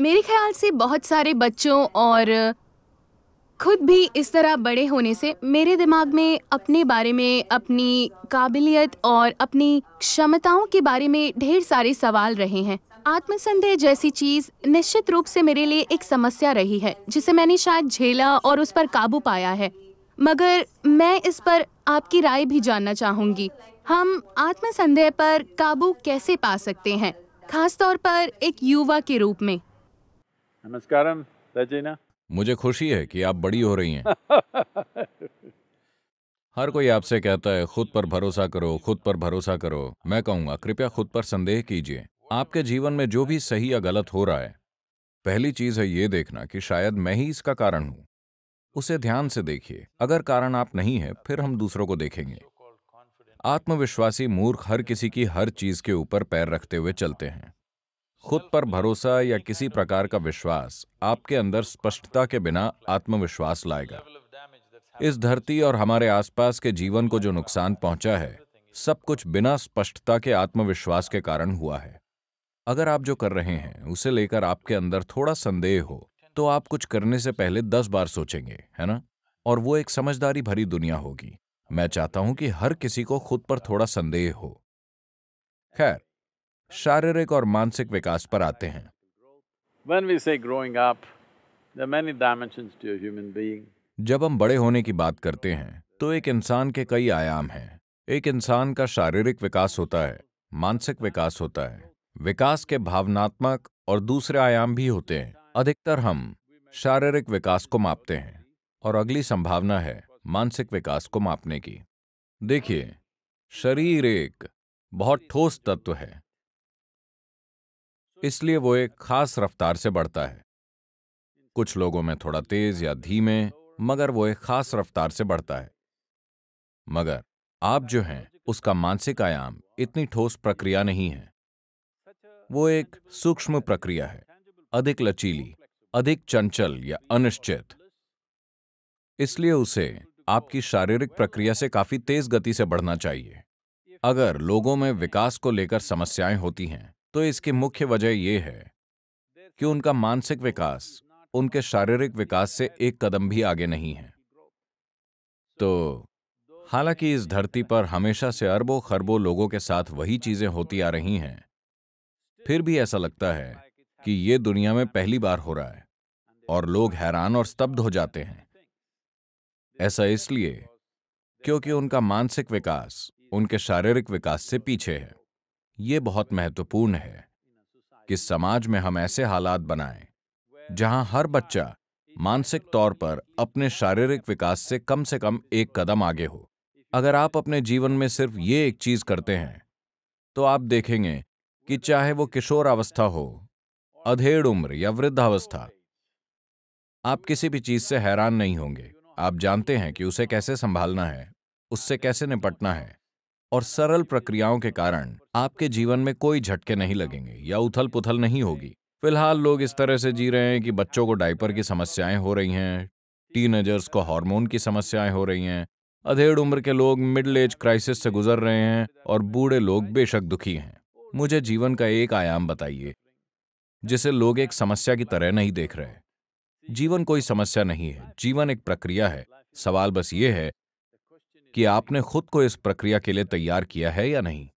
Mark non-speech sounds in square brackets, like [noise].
मेरे ख्याल से बहुत सारे बच्चों और खुद भी इस तरह बड़े होने से मेरे दिमाग में अपने बारे में अपनी काबिलियत और अपनी क्षमताओं के बारे में ढेर सारे सवाल रहे हैं आत्मसंदेह जैसी चीज निश्चित रूप से मेरे लिए एक समस्या रही है जिसे मैंने शायद झेला और उस पर काबू पाया है मगर मैं इस पर आपकी राय भी जानना चाहूंगी हम आत्मसंदेह पर काबू कैसे पा सकते हैं खासतौर पर एक युवा के रूप में नमस्कारम रजीना मुझे खुशी है कि आप बड़ी हो रही हैं [laughs] हर कोई आपसे कहता है खुद पर भरोसा करो खुद पर भरोसा करो मैं कहूंगा कृपया खुद पर संदेह कीजिए आपके जीवन में जो भी सही या गलत हो रहा है पहली चीज है ये देखना कि शायद मैं ही इसका कारण हूं उसे ध्यान से देखिए अगर कारण आप नहीं है फिर हम दूसरों को देखेंगे आत्मविश्वासी मूर्ख हर किसी की हर चीज के ऊपर पैर रखते हुए चलते हैं खुद पर भरोसा या किसी प्रकार का विश्वास आपके अंदर स्पष्टता के बिना आत्मविश्वास लाएगा इस धरती और हमारे आसपास के जीवन को जो नुकसान पहुंचा है सब कुछ बिना स्पष्टता के आत्मविश्वास के कारण हुआ है अगर आप जो कर रहे हैं उसे लेकर आपके अंदर थोड़ा संदेह हो तो आप कुछ करने से पहले दस बार सोचेंगे है ना और वो एक समझदारी भरी दुनिया होगी मैं चाहता हूं कि हर किसी को खुद पर थोड़ा संदेह हो खैर शारीरिक और मानसिक विकास पर आते हैं When we say growing up, there are many dimensions to a human being. जब हम बड़े होने की बात करते हैं तो एक इंसान के कई आयाम हैं एक इंसान का शारीरिक विकास होता है मानसिक विकास होता है विकास के भावनात्मक और दूसरे आयाम भी होते हैं अधिकतर हम शारीरिक विकास को मापते हैं और अगली संभावना है मानसिक विकास को मापने की देखिए शरीर एक बहुत ठोस तत्व है इसलिए वो एक खास रफ्तार से बढ़ता है कुछ लोगों में थोड़ा तेज या धीमे मगर वो एक खास रफ्तार से बढ़ता है मगर आप जो हैं उसका मानसिक आयाम इतनी ठोस प्रक्रिया नहीं है वो एक सूक्ष्म प्रक्रिया है अधिक लचीली अधिक चंचल या अनिश्चित इसलिए उसे आपकी शारीरिक प्रक्रिया से काफी तेज गति से बढ़ना चाहिए अगर लोगों में विकास को लेकर समस्याएं होती हैं तो इसकी मुख्य वजह यह है कि उनका मानसिक विकास उनके शारीरिक विकास से एक कदम भी आगे नहीं है तो हालांकि इस धरती पर हमेशा से अरबों खरबों लोगों के साथ वही चीजें होती आ रही हैं फिर भी ऐसा लगता है कि ये दुनिया में पहली बार हो रहा है और लोग हैरान और स्तब्ध हो जाते हैं ऐसा इसलिए क्योंकि उनका मानसिक विकास उनके शारीरिक विकास से पीछे है ये बहुत महत्वपूर्ण है कि समाज में हम ऐसे हालात बनाएं जहां हर बच्चा मानसिक तौर पर अपने शारीरिक विकास से कम से कम एक कदम आगे हो अगर आप अपने जीवन में सिर्फ ये एक चीज करते हैं तो आप देखेंगे कि चाहे वो किशोर अवस्था हो अधेड़ उम्र या वृद्धावस्था आप किसी भी चीज से हैरान नहीं होंगे आप जानते हैं कि उसे कैसे संभालना है उससे कैसे निपटना है और सरल प्रक्रियाओं के कारण आपके जीवन में कोई झटके नहीं लगेंगे या उथल पुथल नहीं होगी फिलहाल लोग इस तरह से जी रहे हैं कि बच्चों को डायपर की समस्याएं हो रही हैं टीनेजर्स को हार्मोन की समस्याएं हो रही हैं अधेड़ उम्र के लोग मिडिल एज क्राइसिस से गुजर रहे हैं और बूढ़े लोग बेशक दुखी हैं मुझे जीवन का एक आयाम बताइए जिसे लोग एक समस्या की तरह नहीं देख रहे जीवन कोई समस्या नहीं है जीवन एक प्रक्रिया है सवाल बस ये है कि आपने खुद को इस प्रक्रिया के लिए तैयार किया है या नहीं